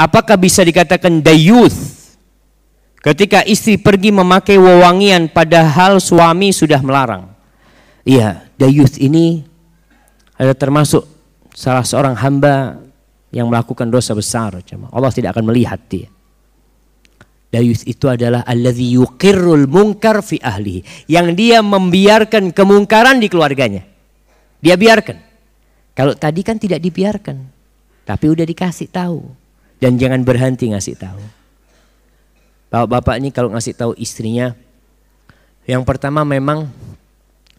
apakah bisa dikatakan dayuth ketika istri pergi memakai wewangian padahal suami sudah melarang? Iya, dayuth ini ada termasuk salah seorang hamba yang melakukan dosa besar. cuma Allah tidak akan melihat dia. Dayus itu adalah alladzi yuqirrul mungkar fi ahli Yang dia membiarkan kemungkaran di keluarganya. Dia biarkan. Kalau tadi kan tidak dibiarkan. Tapi udah dikasih tahu. Dan jangan berhenti ngasih tahu. Bapak-bapak ini kalau ngasih tahu istrinya, yang pertama memang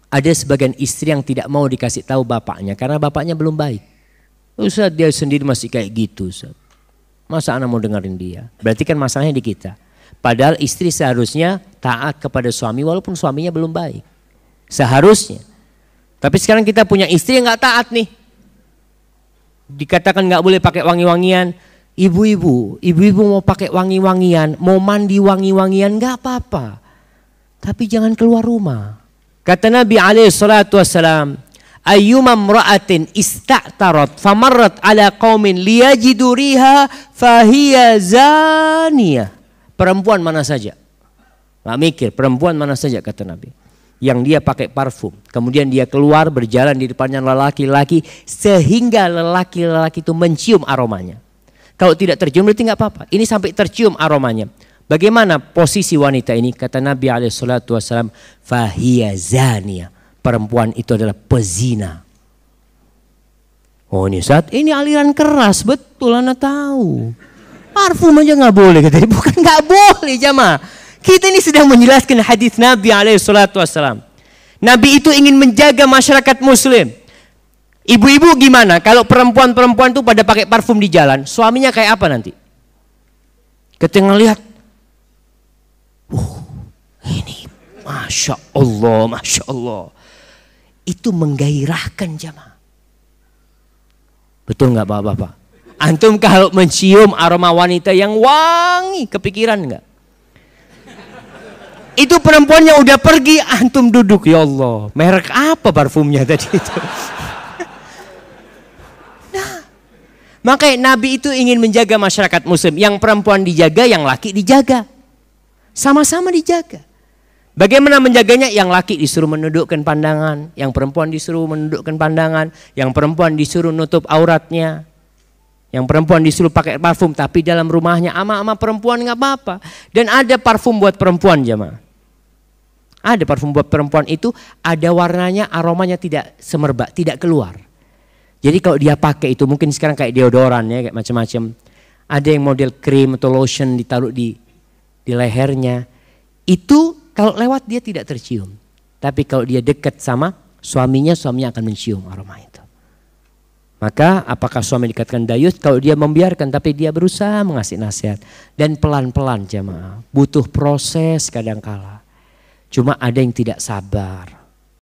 ada sebagian istri yang tidak mau dikasih tahu bapaknya karena bapaknya belum baik. Usah dia sendiri masih kayak gitu Ustaz. Masa anak mau dengerin dia? Berarti kan masalahnya di kita. Padahal istri seharusnya taat kepada suami walaupun suaminya belum baik. Seharusnya. Tapi sekarang kita punya istri yang nggak taat nih. Dikatakan nggak boleh pakai wangi-wangian. Ibu-ibu, ibu-ibu mau pakai wangi-wangian, mau mandi wangi-wangian nggak apa-apa. Tapi jangan keluar rumah. Kata Nabi alaihi salatu wassalam, ayyuma imra'atin ista'tarat famarrat ala qaumin liyajidu riha fahiya zaniyah. Perempuan mana saja. Nggak mikir, perempuan mana saja kata Nabi. Yang dia pakai parfum. Kemudian dia keluar berjalan di depannya lelaki-lelaki. Sehingga lelaki-lelaki itu mencium aromanya. Kalau tidak tercium berarti nggak apa-apa. Ini sampai tercium aromanya. Bagaimana posisi wanita ini? Kata Nabi SAW, Fahiyya zania. Perempuan itu adalah pezina. Oh ini saat ini aliran keras betul anda tahu. Parfum aja nggak boleh Jadi bukan nggak boleh jamaah. Kita ini sedang menjelaskan hadis Nabi Alaihissalam. Nabi itu ingin menjaga masyarakat Muslim Ibu-ibu gimana? Kalau perempuan-perempuan tuh pada pakai parfum di jalan, suaminya kayak apa nanti? Ketika ngelihat, uh, ini masya Allah, masya Allah, itu menggairahkan jamaah. Betul nggak bapak-bapak? Antum kalau mencium aroma wanita yang wangi, kepikiran nggak? Itu perempuan yang udah pergi, antum duduk ya Allah. Merek apa parfumnya tadi itu? Maka Nabi itu ingin menjaga masyarakat muslim. Yang perempuan dijaga, yang laki dijaga. Sama-sama dijaga. Bagaimana menjaganya? Yang laki disuruh menundukkan pandangan, yang perempuan disuruh menundukkan pandangan, yang perempuan disuruh nutup auratnya, yang perempuan disuruh pakai parfum, tapi dalam rumahnya ama-ama perempuan nggak apa-apa. Dan ada parfum buat perempuan jemaah. Ada parfum buat perempuan itu ada warnanya, aromanya tidak semerbak, tidak keluar. Jadi kalau dia pakai itu mungkin sekarang kayak deodoran ya kayak macam-macam. Ada yang model krim atau lotion ditaruh di di lehernya. Itu kalau lewat dia tidak tercium. Tapi kalau dia dekat sama suaminya, suaminya akan mencium aroma itu. Maka apakah suami dikatakan dayut Kalau dia membiarkan tapi dia berusaha mengasih nasihat. Dan pelan-pelan jemaah. Butuh proses kadang-kala, Cuma ada yang tidak sabar.